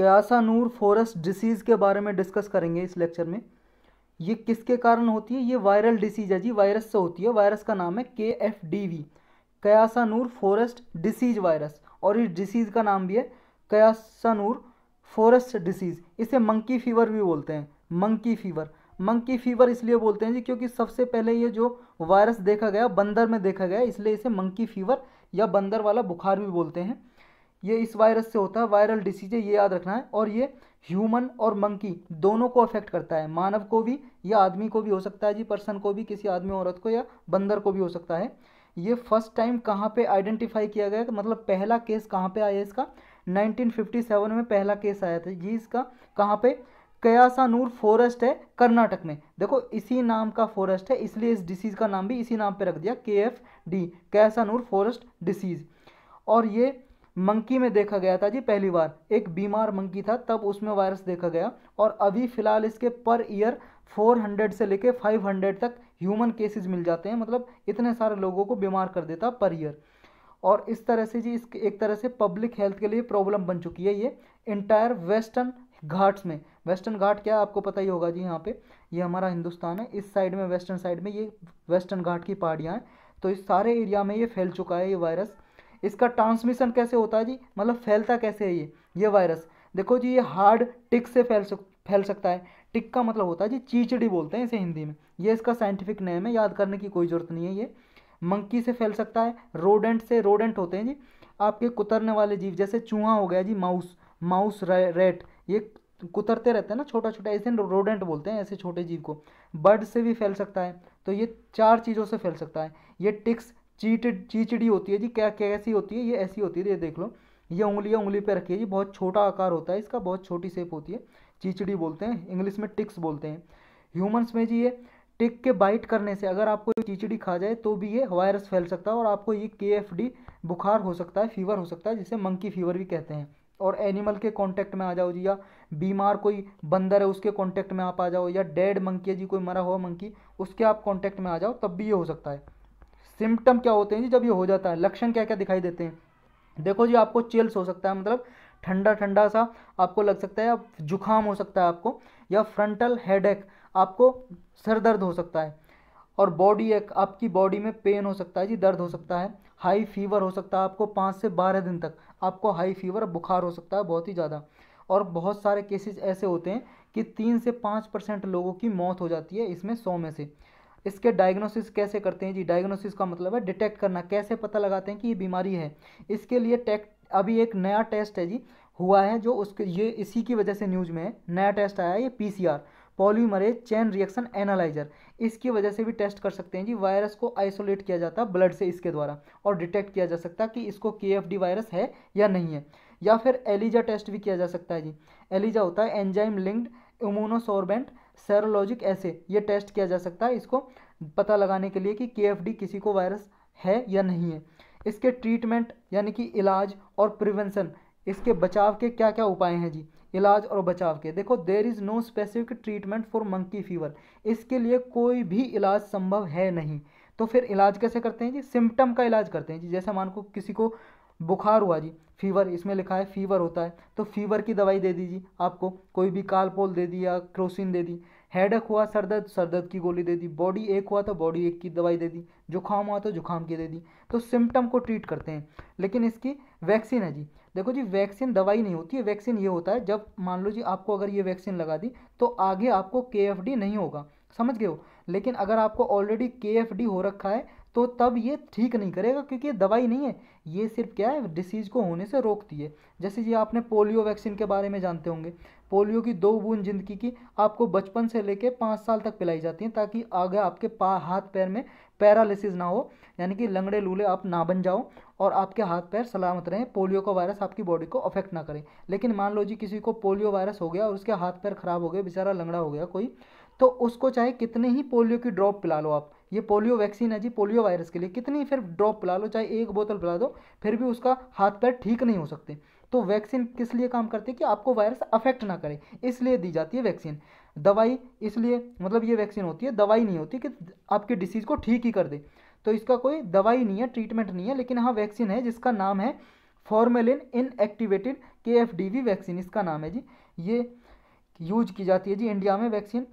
कयासा Kyasanur forest disease के बारे में डिस्कस करेंगे इस लेक्चर में ये किसके कारण होती है ये वायरल डिसीज़ है जी वायरस से होती है वायरस का नाम है के F D D Kyasanur forest disease virus और इस डिसीज़ का नाम भी है कयासा नूर फॉरेस्ट डिसीज़ इसे मंकी फीवर भी बोलते हैं मंकी फीवर मंकी फीवर इसलिए बोलते हैं जी क्योंकि सबसे पहले ये जो वायरस देखा गया बंदर में देखा गया इसलिए इसे मंकी फीवर या बंदर वाला बुखार भी बोलते हैं ये इस वायरस से होता है वायरल डिसीज है ये याद रखना है और ये ह्यूमन और मंकी दोनों को अफेक्ट करता है मानव को भी या आदमी को भी हो सकता है जी पर्सन को भी किसी आदमी औरत को या बंदर को भी हो सकता है ये फर्स्ट टाइम कहाँ पे आइडेंटिफाई किया गया था तो मतलब पहला केस कहाँ पे आया इसका 1957 में पहला केस आया था जी इसका कहाँ पे कयासानूर फॉरेस्ट है कर्नाटक में देखो इसी नाम का फॉरेस्ट है इसलिए इस डिसीज़ का नाम भी इसी नाम पे रख दिया K F D Kyasanur forest disease और ये मंकी में देखा गया था जी पहली बार एक बीमार मंकी था तब उसमें वायरस देखा गया और अभी फिलहाल इसके पर ईयर 400 से लेके 500 तक ह्यूमन केसेस मिल जाते हैं मतलब इतने सारे लोगों को बीमार कर देता पर ईयर और इस तरह से जी इसके एक तरह से पब्लिक हेल्थ के लिए प्रॉब्लम बन चुकी है ये इंटायर वेस्टर्न घाट्स में वेस्टर्न घाट क्या आपको पता ही होगा जी यहाँ पे ये हमारा हिंदुस्तान है इस साइड में वेस्टर्न साइड में ये वेस्टर्न घाट की पहाड़ियाँ हैं तो इस सारे एरिया में ये फैल चुका है ये वायरस इसका ट्रांसमिशन कैसे होता है जी मतलब फैलता कैसे है ये ये वायरस देखो जी ये हार्ड टिक से फैल सक फैल सकता है टिक का मतलब होता है जी चीचड़ी बोलते हैं इसे हिंदी में ये इसका साइंटिफिक नेम है याद करने की कोई ज़रूरत नहीं है ये मंकी से फैल सकता है रोडेंट से रोडेंट होते हैं जी आपके कुतरने वाले जीव जैसे चूहा हो गया जी माउस माउस रेट ये कुतरते रहते हैं ना छोटा छोटा ऐसे रोडेंट बोलते हैं ऐसे छोटे जीव को बर्ड से भी फैल सकता है तो ये चार चीज़ों से फैल सकता है ये टिक्स चीट चीचड़ी होती है जी क्या कैसी होती है ये ऐसी होती है ये देख लो ये उंगलियाँ उंगली पे रखी है जी बहुत छोटा आकार होता है इसका बहुत छोटी सेप होती है चीचड़ी बोलते हैं इंग्लिश में टिक्स बोलते हैं ह्यूमंस में जी ये टिक के बाइट करने से अगर आपको चीचड़ी खा जाए तो भी ये वायरस फैल सकता है और आपको ये के बुखार हो सकता है फीवर हो सकता है जिसे मंकी फीवर भी कहते हैं और एनिमल के कांटेक्ट में आ जाओ जी या बीमार कोई बंदर है उसके कांटेक्ट में आप आ जाओ या डेड मंकी है जी कोई मरा हुआ मंकी उसके आप कांटेक्ट में आ जाओ तब भी ये हो सकता है सिम्टम क्या होते हैं जी जब ये हो जाता है लक्षण क्या क्या दिखाई देते हैं देखो जी आपको चेल्स हो सकता है मतलब ठंडा ठंडा सा आपको लग सकता है या जुखाम हो सकता है आपको या फ्रंटल हेडेक आपको सर दर्द हो सकता है और बॉडी एक आपकी बॉडी में पेन हो सकता है जी दर्द हो सकता है हाई फीवर हो सकता है आपको पाँच से बारह दिन तक आपको हाई फीवर बुखार हो सकता है बहुत ही ज़्यादा और बहुत सारे केसेस ऐसे होते हैं कि तीन से पाँच परसेंट लोगों की मौत हो जाती है इसमें सौ में से इसके डायग्नोसिस कैसे करते हैं जी डायग्नोसिस का मतलब है डिटेक्ट करना कैसे पता लगाते हैं कि ये बीमारी है इसके लिए टेक अभी एक नया टेस्ट है जी हुआ है जो उसके ये इसी की वजह से न्यूज़ में है नया टेस्ट आया है ये P C R polymerase chain reaction analyser इसकी वजह से भी टेस्ट कर सकते हैं जी वायरस को आइसोलेट किया जाता है ब्लड से इसके द्वारा और डिटेक्ट किया जा सकता है कि इसको के एफ डी वायरस है या नहीं है या फिर एलिजा टेस्ट भी किया जा सकता है जी एलिजा होता है एंजाइम लिंक्ड इमोनोसोरबेंट सैरोलॉजिक ऐसे ये टेस्ट किया जा सकता है इसको पता लगाने के लिए कि के किसी को वायरस है या नहीं है इसके ट्रीटमेंट यानी कि इलाज और प्रिवेंशन इसके बचाव के क्या क्या उपाय हैं जी इलाज और बचाव के देखो there is no specific treatment for monkey fever इसके लिए कोई भी इलाज संभव है नहीं तो फिर इलाज कैसे करते हैं जी सिम्टम का इलाज करते हैं जी जैसे मान को किसी को बुखार हुआ जी फीवर इसमें लिखा है फीवर होता है तो फीवर की दवाई दे दीजिए आपको कोई भी कालपोल दे दी या क्रोसिन दे दी हेडक हुआ सर दर्द सर दर्द की गोली दे दी बॉडी एक हुआ तो बॉडी एक की दवाई दे दी जुकाम हुआ तो जुकाम की दे दी तो सिम्टम को ट्रीट करते हैं लेकिन इसकी वैक्सीन है जी देखो जी वैक्सीन दवाई नहीं होती है वैक्सीन ये होता है जब मान लो जी आपको अगर ये वैक्सीन लगा दी तो आगे आपको के नहीं होगा समझ गए हो लेकिन अगर आपको ऑलरेडी के हो रखा है तो तब ये ठीक नहीं करेगा क्योंकि ये दवाई नहीं है ये सिर्फ क्या है डिसीज़ को होने से रोकती है जैसे ये आपने पोलियो वैक्सीन के बारे में जानते होंगे पोलियो की दो बूंद जिंदगी की आपको बचपन से लेके पाँच साल तक पिलाई जाती हैं ताकि आगे आपके पा हाथ पैर में पैरालिसिस ना हो यानी कि लंगड़े लूले आप ना बन जाओ और आपके हाथ पैर सलामत रहें पोलियो का वायरस आपकी बॉडी को अफेक्ट ना करें लेकिन मान लो जी किसी को पोलियो वायरस हो गया और उसके हाथ पैर खराब हो गए बेचारा लंगड़ा हो गया कोई तो उसको चाहे कितने ही पोलियो की ड्रॉप पिला लो आप ये पोलियो वैक्सीन है जी पोलियो वायरस के लिए कितनी फिर ड्रॉप पिला लो चाहे एक बोतल पिला दो फिर भी उसका हाथ पैर ठीक नहीं हो सकते तो वैक्सीन किस लिए काम करती है कि आपको वायरस अफेक्ट ना करे इसलिए दी जाती है वैक्सीन दवाई इसलिए मतलब ये वैक्सीन होती है दवाई नहीं होती कि आपके डिसीज़ को ठीक ही कर दे तो इसका कोई दवाई नहीं है ट्रीटमेंट नहीं है लेकिन हाँ वैक्सीन है जिसका नाम है formalin inactivated K F D वी वैक्सीन इसका नाम है जी ये यूज की जाती है जी इंडिया में वैक्सीन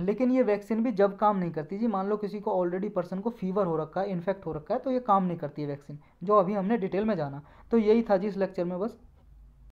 लेकिन ये वैक्सीन भी जब काम नहीं करती जी मान लो किसी को ऑलरेडी पर्सन को फीवर हो रखा है इन्फेक्ट हो रखा है तो ये काम नहीं करती है वैक्सीन जो अभी हमने डिटेल में जाना तो यही था जी इस लेक्चर में बस